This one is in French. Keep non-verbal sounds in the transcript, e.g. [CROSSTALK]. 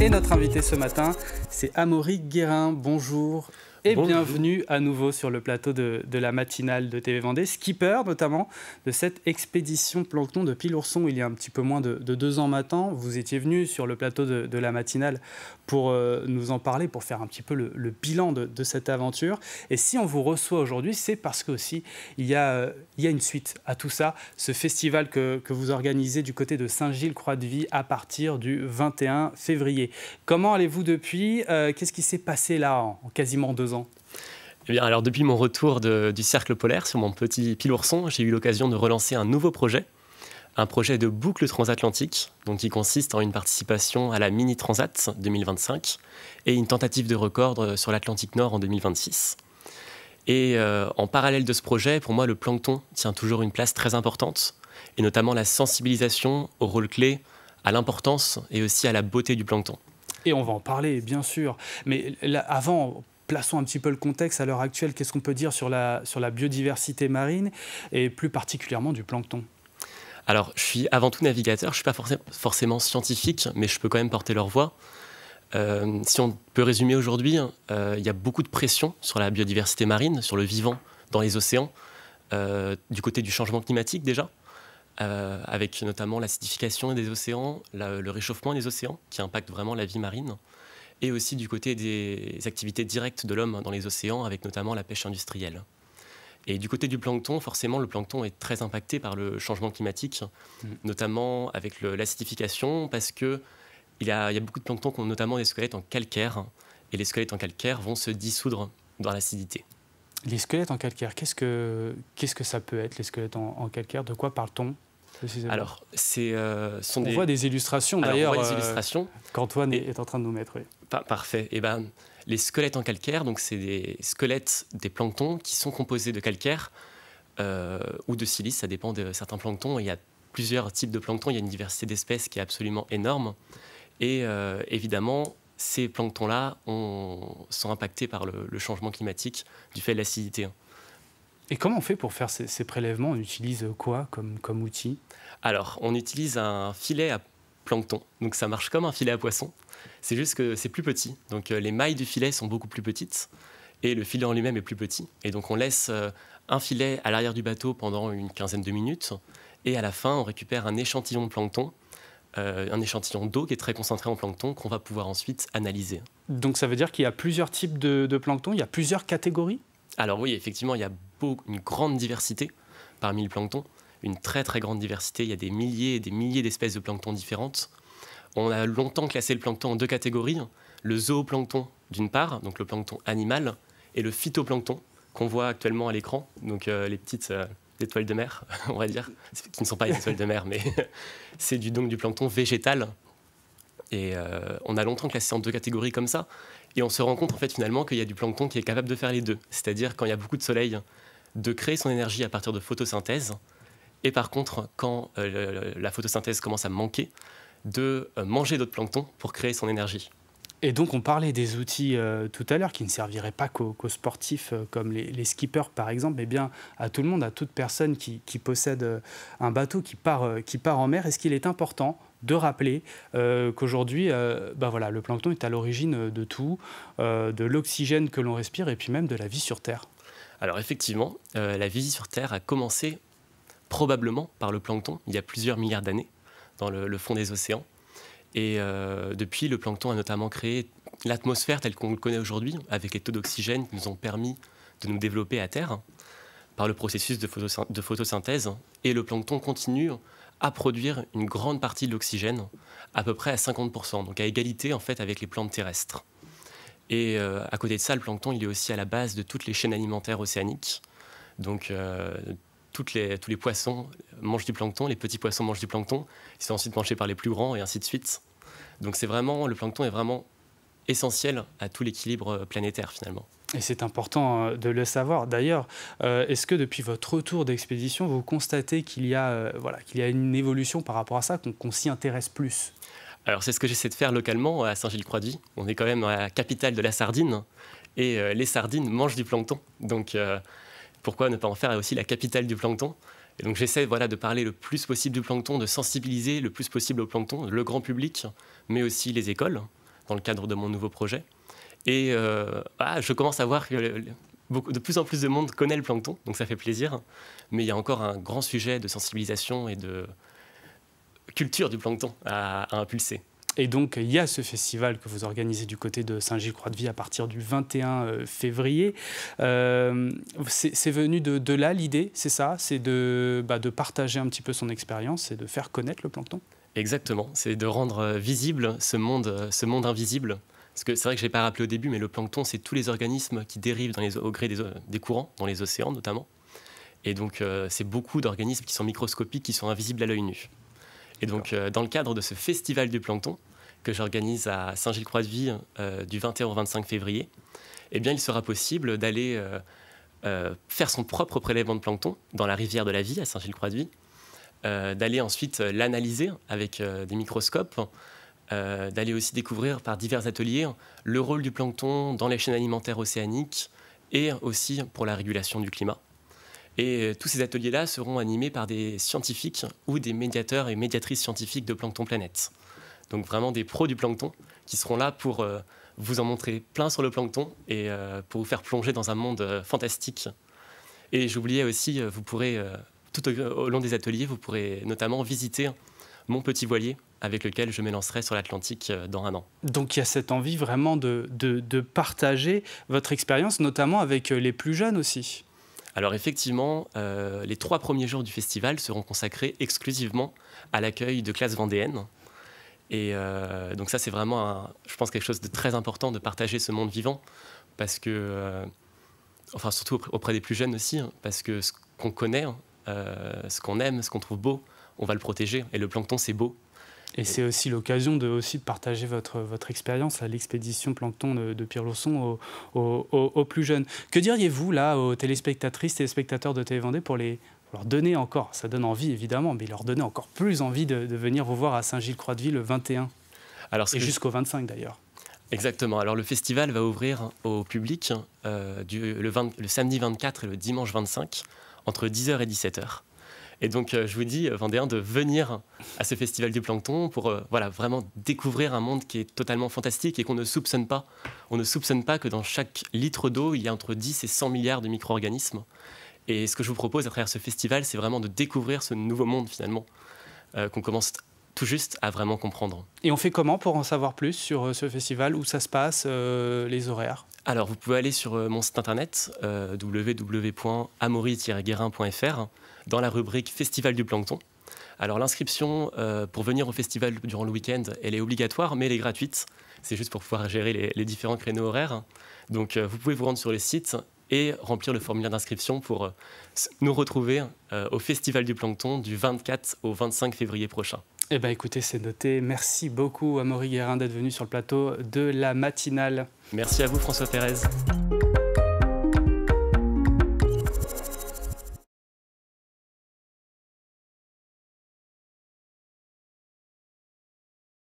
Et notre invité ce matin, c'est Amaury Guérin. Bonjour. Et bienvenue à nouveau sur le plateau de, la matinale de TV Vendée, skipper notamment de cette expédition plancton de Pilourson il y a un petit peu moins de, deux ans maintenant. Vous étiez venu sur le plateau de, la matinale pour euh, nous en parler, pour faire un petit peu le, bilan de, cette aventure. Et si on vous reçoit aujourd'hui, c'est parce que aussi il y, a, il une suite à tout ça, ce festival que, vous organisez du côté de Saint-Gilles-Croix-de-Vie à partir du 21 février. Comment allez-vous depuis euh, Qu'est-ce qui s'est passé là en, en quasiment deux eh alors depuis mon retour du cercle polaire sur mon petit pile j'ai eu l'occasion de relancer un nouveau projet, un projet de boucle transatlantique, donc qui consiste en une participation à la Mini Transat 2025 et une tentative de record euh, sur l'Atlantique Nord en 2026. Et euh, en parallèle de ce projet, pour moi, le plancton tient toujours une place très importante, et notamment la sensibilisation au rôle clé, à l'importance et aussi à la beauté du plancton. Et on va en parler, bien sûr. Mais avant, plaçons un petit peu le contexte à l'heure actuelle. Qu'est-ce qu'on peut dire sur la, sur la biodiversité marine et plus particulièrement du plancton alors, je suis avant tout navigateur, je ne suis pas forcément scientifique, mais je peux quand même porter leur voix. Euh, si on peut résumer aujourd'hui, hein, euh, il y a beaucoup de pression sur la biodiversité marine, sur le vivant dans les océans, euh, du côté du changement climatique déjà, avec notamment l'acidification des océans, le réchauffement des océans qui impacte vraiment la vie marine et aussi du côté des activités directes de l'homme dans les océans, avec notamment la pêche industrielle. Et du côté du plancton, forcément, le plancton est très impacté par le changement climatique, mm. notamment avec l'acidification, parce que il y, a, beaucoup de plancton qui ont notamment des squelettes en calcaire, et les squelettes en calcaire vont se dissoudre dans l'acidité. Les squelettes en calcaire, qu'est-ce que, que ça peut être, les squelettes en, calcaire De quoi parle-t-on euh, alors, on voit des euh, illustrations d'ailleurs. qu'Antoine est, est en train de nous mettre. Oui. Pas parfait. Eh ben, les squelettes en calcaire, donc c'est des squelettes des planctons qui sont composés de calcaire euh, ou de silice, ça dépend de certains planctons. Il y a plusieurs types de planctons, il y a une diversité d'espèces qui est absolument énorme. Et euh, évidemment, ces planctons-là sont impactés par le, changement climatique du fait de l'acidité. Et comment on fait pour faire ces, prélèvements On utilise quoi comme, comme outil Alors, on utilise un filet à plancton. Donc ça marche comme un filet à poisson. C'est juste que c'est plus petit. Donc euh, les mailles du filet sont beaucoup plus petites et le filet en lui-même est plus petit. Et donc on laisse euh, un filet à l'arrière du bateau pendant une quinzaine de minutes et à la fin on récupère un échantillon de plancton. Euh, un échantillon d'eau qui est très concentré en plancton qu'on va pouvoir ensuite analyser. Donc ça veut dire qu'il y a plusieurs types de, plancton, il y a plusieurs catégories Alors oui, effectivement, il y a une grande diversité parmi le plancton, une très très grande diversité, il y a des milliers et des milliers d'espèces de plancton différentes. On a longtemps classé le plancton en deux catégories, le zooplancton d'une part, donc le plancton animal, et le phytoplancton qu'on voit actuellement à l'écran, donc euh, les petites euh, étoiles de mer, [LAUGHS] on va dire, qui ne sont pas des étoiles de mer, mais [LAUGHS] c'est du, donc du plancton végétal. Et euh, on a longtemps classé en deux catégories comme ça, et on se rend compte en fait finalement qu'il y a du plancton qui est capable de faire les deux, c'est-à-dire quand il y a beaucoup de soleil, de créer son énergie à partir de photosynthèse, et par contre quand la photosynthèse commence à manquer, de euh, manger d'autres planctons pour créer son énergie. Et donc on parlait des outils euh, tout à l'heure qui ne serviraient pas qu'aux sportifs euh, comme les, skippers par exemple, mais eh bien à tout le monde, à toute personne qui, possède un bateau qui part, qui part en mer. Est-ce qu'il est important de rappeler qu'aujourd'hui, bah voilà, le plancton est à l'origine de tout, de l'oxygène que l'on respire et puis même de la vie sur Terre Alors effectivement, la vie sur Terre a commencé probablement par le plancton il y a plusieurs milliards d'années dans le, fond des océans. Et euh, depuis, le plancton a notamment créé l'atmosphère telle qu'on le connaît aujourd'hui, avec les taux d'oxygène qui nous ont permis de nous développer à Terre hein, par le processus de, de photosynthèse. Et le plancton continue à produire une grande partie de l'oxygène, à peu près à 50%, donc à égalité en fait avec les plantes terrestres. Et euh, à côté de ça, le plancton, il est aussi à la base de toutes les chaînes alimentaires océaniques. Donc euh, toutes les, tous les poissons mangent du plancton, les petits poissons mangent du plancton, ils sont ensuite mangés par les plus grands et ainsi de suite. Donc c'est vraiment, le plancton est vraiment essentiel à tout l'équilibre euh, planétaire finalement. Et c'est important euh, de le savoir. D'ailleurs, euh, est-ce que depuis votre retour d'expédition, vous constatez qu'il y, a, voilà, qu'il y a une évolution par rapport à ça, qu'on, s'y intéresse plus Alors c'est ce que j'essaie de faire localement à saint gilles croix vie On est quand même dans la capitale de la sardine et les sardines mangent du plancton. Donc pourquoi ne pas en faire aussi la capitale du plancton Et donc j'essaie voilà, de parler le plus possible du plancton, de sensibiliser le plus possible au plancton, le grand public, mais aussi les écoles, dans le cadre de mon nouveau projet. Et euh, ah, je commence à voir que de plus en plus de monde connaît le plancton, donc ça fait plaisir. Mais il y a encore un grand sujet de sensibilisation et de culture du plancton à impulser. Et donc, il y a ce festival que vous organisez du côté de Saint-Gilles-Croix-de-Vie à partir du 21 euh, février. Euh, c'est venu de, là l'idée, c'est ça C'est bah, de, partager un petit peu son expérience et de faire connaître le plancton Exactement, c'est de rendre euh, visible ce monde, ce monde invisible. Parce que c'est vrai que je n'ai pas rappelé au début, mais le plancton, c'est tous les organismes qui dérivent dans les, au gré des, courants, dans les océans notamment. Et donc, c'est beaucoup d'organismes qui sont microscopiques, qui sont invisibles à l'œil nu. Et donc, dans le cadre de ce festival du plancton, que j'organise à Saint-Gilles-Croix-de-Vie euh, du 21 au 25 février, eh bien, il sera possible d'aller euh, euh, faire son propre prélèvement de plancton dans la rivière de la Vie à Saint-Gilles-Croix-de-Vie, d'aller ensuite l'analyser avec des microscopes, d'aller aussi découvrir par divers ateliers le rôle du plancton dans les chaînes alimentaires océaniques et aussi pour la régulation du climat. Et tous ces ateliers-là seront animés par des scientifiques ou des médiateurs et médiatrices scientifiques de Plancton Planète. Donc vraiment des pros du plancton qui seront là pour euh, vous en montrer plein sur le plancton et euh, pour vous faire plonger dans un monde euh, fantastique. Et j'oubliais aussi, vous pourrez, tout au, long des ateliers, vous pourrez notamment visiter mon petit voilier avec lequel je m'élancerai sur l'Atlantique dans un an. Donc il y a cette envie vraiment de, partager votre expérience, notamment avec les plus jeunes aussi. Alors effectivement, les trois premiers jours du festival seront consacrés exclusivement à l'accueil de classes vendéennes. Et euh, donc ça, c'est vraiment, je pense, quelque chose de très important de partager ce monde vivant, parce que, euh, enfin surtout auprès des plus jeunes aussi, hein, parce que ce qu'on connaît, hein, euh, ce qu'on aime, ce qu'on trouve beau, on va le protéger. Et le plancton, c'est beau. Et, c'est aussi l'occasion de aussi de partager votre, votre expérience à l'expédition plancton de, Pierre Lausson aux, plus jeunes. Que diriez-vous là aux téléspectatrices, et téléspectateurs de Vendée pour les leur donner encore, ça donne envie évidemment, mais leur donner encore plus envie de, venir vous voir à Saint-Gilles-Croix-de-Ville le 21. Alors, et jusqu'au 25 d'ailleurs. Exactement. Alors le festival va ouvrir au public euh, du, le, samedi 24 et le dimanche 25 entre 10h et 17h. Et donc euh, je vous dis, euh, vendéen de venir à ce festival du plancton pour voilà, vraiment découvrir un monde qui est totalement fantastique et qu'on ne soupçonne pas. On ne soupçonne pas que dans chaque litre d'eau, il y a entre 10 et 100 milliards de micro-organismes. Et ce que je vous propose à travers ce festival, c'est vraiment de découvrir ce nouveau monde finalement euh, qu'on commence tout juste à vraiment comprendre. Et on fait comment pour en savoir plus sur euh, ce festival, où ça se passe, euh, les horaires Alors vous pouvez aller sur mon site internet euh, guérinfr dans la rubrique Festival du plancton. Alors l'inscription pour venir au festival durant le week-end, elle est obligatoire, mais elle est gratuite. C'est juste pour pouvoir gérer les, différents créneaux horaires. Donc vous pouvez vous rendre sur les sites et remplir le formulaire d'inscription pour euh, nous retrouver euh, au Festival du Plancton du 24 au 25 février prochain. Eh bien écoutez, c'est noté. Merci beaucoup à Maurice Guérin d'être venu sur le plateau de la matinale. Merci à vous François Thérèse.